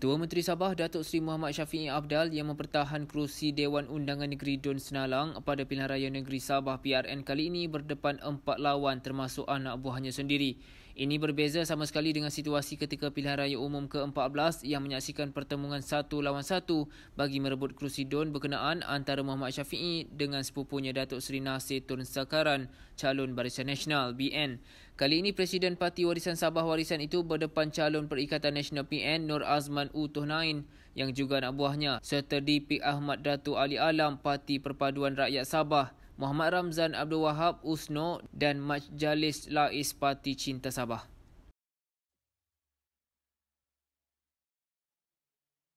Ketua Menteri Sabah Datuk Seri Muhammad Syafiee Abdal yang mempertahan kerusi Dewan Undangan Negeri Dun Senalang pada Pilihan Raya Negeri Sabah PRN kali ini berdepan empat lawan termasuk anak buahnya sendiri. Ini berbeza sama sekali dengan situasi ketika pilihan raya umum ke-14 yang menyaksikan pertemuan satu lawan satu bagi merebut kerusi don berkenaan antara Muhammad Syafiee dengan sepupunya Datuk Seri Nasir Tun Sakaran, calon Barisan Nasional BN. Kali ini Presiden Parti Warisan Sabah Warisan itu berdepan calon Perikatan Nasional PN Nur Azman Utuh Nain yang juga anak buahnya serta DP Ahmad Datu Ali Alam Parti Perpaduan Rakyat Sabah. Muhammad Ramzan Abdul Wahab Usno dan Majlis Lais Parti Cinta Sabah.